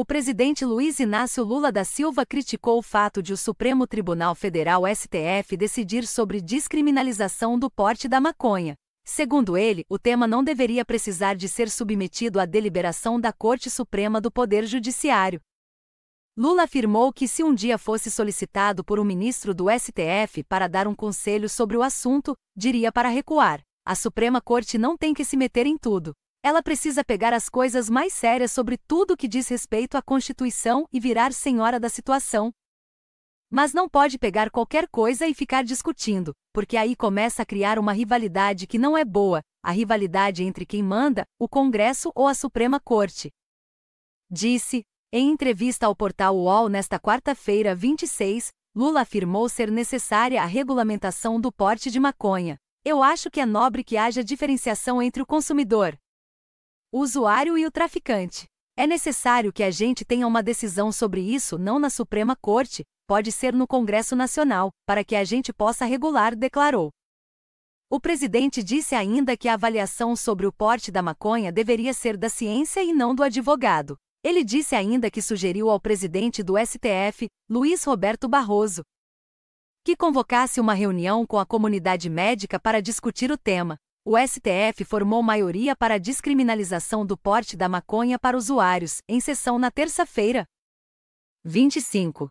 o presidente Luiz Inácio Lula da Silva criticou o fato de o Supremo Tribunal Federal STF decidir sobre descriminalização do porte da maconha. Segundo ele, o tema não deveria precisar de ser submetido à deliberação da Corte Suprema do Poder Judiciário. Lula afirmou que se um dia fosse solicitado por um ministro do STF para dar um conselho sobre o assunto, diria para recuar. A Suprema Corte não tem que se meter em tudo. Ela precisa pegar as coisas mais sérias sobre tudo que diz respeito à Constituição e virar senhora da situação. Mas não pode pegar qualquer coisa e ficar discutindo, porque aí começa a criar uma rivalidade que não é boa, a rivalidade entre quem manda, o Congresso ou a Suprema Corte. Disse, em entrevista ao portal UOL nesta quarta-feira 26, Lula afirmou ser necessária a regulamentação do porte de maconha. Eu acho que é nobre que haja diferenciação entre o consumidor, o usuário e o traficante. É necessário que a gente tenha uma decisão sobre isso não na Suprema Corte, pode ser no Congresso Nacional, para que a gente possa regular, declarou. O presidente disse ainda que a avaliação sobre o porte da maconha deveria ser da ciência e não do advogado. Ele disse ainda que sugeriu ao presidente do STF, Luiz Roberto Barroso, que convocasse uma reunião com a comunidade médica para discutir o tema o STF formou maioria para a descriminalização do porte da maconha para usuários, em sessão na terça-feira. 25.